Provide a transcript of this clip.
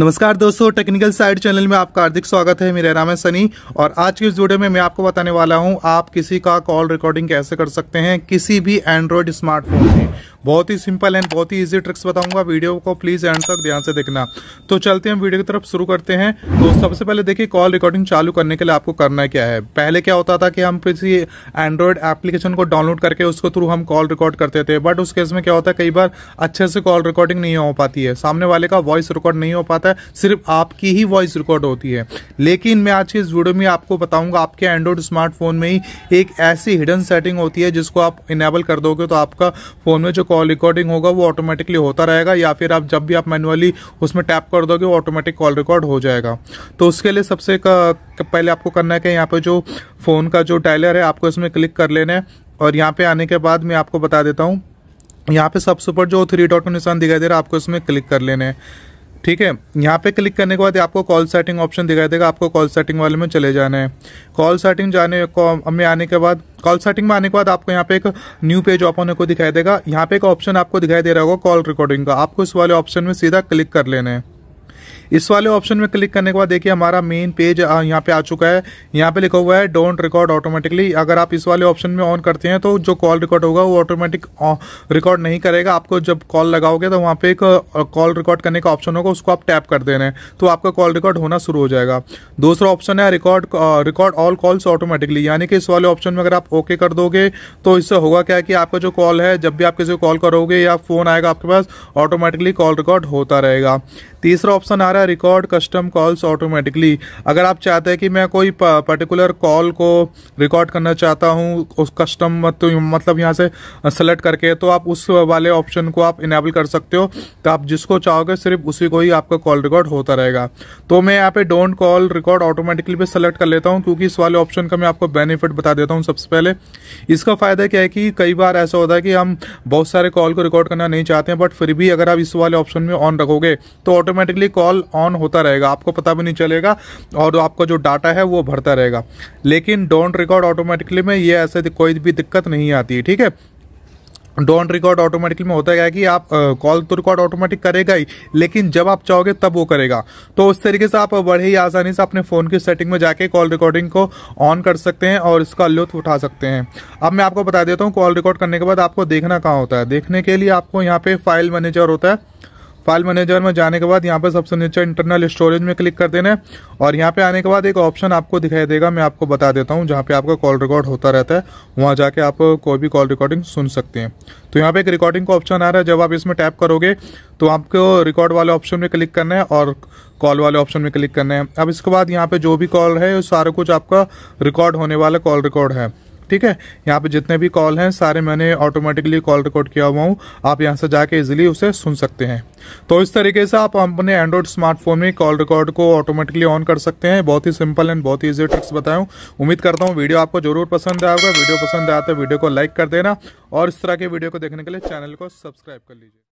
नमस्कार दोस्तों technical side channel में आपका हार्दिक स्वागत है मेरा नाम है सनी और आज के इस वीडियो में मैं आपको बताने वाला हूं आप किसी का कॉल रिकॉर्डिंग कैसे कर सकते हैं किसी भी एंड्रॉयड स्मार्टफोन में बहुत ही सिंपल एंड बहुत ही ईजी ट्रिक्स बताऊंगा वीडियो को प्लीज एंड तक ध्यान से देखना तो चलते हैं वीडियो की तरफ शुरू करते हैं तो सबसे पहले देखिए कॉल रिकॉर्डिंग चालू करने के लिए आपको करना क्या है पहले क्या होता था कि हम किसी एंड्रॉयड एप्लीकेशन को डाउनलोड करके उसके थ्रू हम कॉल रिकॉर्ड करते थे बट उस केस में क्या होता है कई बार अच्छे से कॉल रिकॉर्डिंग नहीं हो पाती है सामने वाले का वॉइस रिकॉर्ड नहीं हो पाता है सिर्फ आपकी ही वॉइस रिकॉर्ड होती है लेकिन मैं आज की इस वीडियो में आपको बताऊंगा आपके एंड्रॉयड स्मार्टफोन में ही एक ऐसी हिडन सेटिंग होती है जिसको आप इनेबल कर दोगे तो आपका फोन में जो कॉल रिकॉर्डिंग होगा वो ऑटोमेटिकली होता रहेगा या फिर आप जब भी आप मैनुअली उसमें टैप कर दोगे वो ऑटोमेटिक कॉल रिकॉर्ड हो जाएगा तो उसके लिए सबसे पहले आपको करना है कि यहाँ पर जो फ़ोन का जो डायलर है आपको इसमें क्लिक कर लेना है और यहाँ पे आने के बाद मैं आपको बता देता हूँ यहाँ पे सबसे ऊपर जो थ्री डॉट का निशान दिखाई दे रहा है आपको इसमें क्लिक कर लेना है ठीक है यहाँ पे क्लिक करने के बाद आपको कॉल सेटिंग ऑप्शन दिखाई देगा आपको कॉल सेटिंग वाले में चले जाना है कॉल सेटिंग जाने में आने के बाद कॉल सेटिंग में आने के बाद आपको यहाँ पे एक न्यू पेज ओपन होने को दिखाई देगा यहाँ पे एक ऑप्शन आपको दिखाई दे रहा होगा कॉल रिकॉर्डिंग का आपको इस वाले ऑप्शन में सीधा क्लिक कर लेना है इस वाले ऑप्शन में क्लिक करने के बाद देखिए हमारा मेन पेज यहाँ पे आ चुका है यहाँ पे लिखा हुआ है डोंट रिकॉर्ड ऑटोमेटिकली अगर आप इस वाले ऑप्शन में ऑन करते हैं तो जो कॉल रिकॉर्ड होगा वो ऑटोमेटिक रिकॉर्ड नहीं करेगा आपको जब कॉल लगाओगे तो वहाँ पे एक कॉल रिकॉर्ड करने का ऑप्शन होगा उसको आप टैप कर दे रहे हैं तो आपका कॉल रिकॉर्ड होना शुरू हो जाएगा दूसरा ऑप्शन है record record all calls automatically यानी कि इस वाले ऑप्शन में अगर आप ओके कर दोगे तो इससे होगा क्या कि आपका जो कॉल है जब भी आप किसी को कॉल करोगे या फ़ोन आएगा आपके पास ऑटोमेटिकली कॉल रिकॉर्ड होता रहेगा तीसरा ऑप्शन आ रहा है रहा रिकॉर्ड कस्टम कॉल्स ऑटोमेटिकली अगर आप चाहते हैं कि मैं कोई पर्टिकुलर कॉल को रिकॉर्ड करना चाहता हूँ उस कस्टम मतलब यहाँ से सेलेक्ट करके तो आप उस वाले ऑप्शन को आप इनेबल कर सकते हो तो आप जिसको चाहोगे सिर्फ उसी को ही आपका कॉल रिकॉर्ड होता रहेगा तो मैं यहाँ पे डोंट कॉल रिकॉर्ड ऑटोमेटिकली पे सेलेक्ट कर लेता हूँ क्योंकि इस वाले ऑप्शन का मैं आपको बेनिफिट बता देता हूँ सबसे पहले इसका फ़ायदा क्या है कि कई बार ऐसा होता है कि हम बहुत सारे कॉल को रिकॉर्ड करना नहीं चाहते हैं बट फिर भी अगर आप इस वाले ऑप्शन में ऑन रखोगे तो ऑटोमेटिकली कॉल ऑन होता रहेगा आपको पता भी नहीं चलेगा और आपका जो डाटा है वो भरता रहेगा लेकिन डोंट रिकॉर्ड ऑटोमेटिकली में ये ऐसे कोई भी दिक्कत नहीं आती है ठीक है डोंट रिकॉर्ड ऑटोमेटिकली में होता है कि आप कॉल तो रिकॉर्ड ऑटोमेटिक करेगा ही लेकिन जब आप चाहोगे तब वो करेगा तो उस तरीके से आप बड़े ही आसानी से अपने फ़ोन की सेटिंग में जाके कॉल रिकॉर्डिंग को ऑन कर सकते हैं और इसका लुत्फ उठा सकते हैं अब मैं आपको बता देता हूँ कॉल रिकॉर्ड करने के बाद आपको देखना कहाँ होता है देखने के लिए आपको यहाँ पे फाइल मैनेजर होता है फाइल मैनेजर में जाने के बाद यहाँ पर सबसे नीचे इंटरनल स्टोरेज में क्लिक कर देना है और यहाँ पे आने के बाद एक ऑप्शन आपको दिखाई देगा मैं आपको बता देता हूँ जहाँ पे आपका कॉल रिकॉर्ड होता रहता है वहाँ जाके आप कोई भी कॉल रिकॉर्डिंग सुन सकते हैं तो यहाँ पे एक रिकॉर्डिंग का ऑप्शन आ रहा है जब आप इसमें टैप करोगे तो आपको रिकॉर्ड वाले ऑप्शन में क्लिक करना है और कॉल वाले ऑप्शन में क्लिक करना है अब इसके बाद यहाँ पे जो भी कॉल है सारा कुछ आपका रिकॉर्ड होने वाला कॉल रिकॉर्ड है ठीक है यहाँ पे जितने भी कॉल हैं सारे मैंने ऑटोमेटिकली कॉल रिकॉर्ड किया हुआ हूँ आप यहाँ से जाके इजिली उसे सुन सकते हैं तो इस तरीके से आप अपने एंड्रॉइड स्मार्टफोन में कॉल रिकॉर्ड को ऑटोमेटिकली ऑन कर सकते हैं बहुत ही सिंपल एंड बहुत ही इजी ट्रिक्स बताया उम्मीद करता हूँ वीडियो आपको जरूर पसंद आएगा वीडियो पसंद आया तो वीडियो को लाइक कर देना और इस तरह के वीडियो को देखने के लिए चैनल को सब्सक्राइब कर लीजिए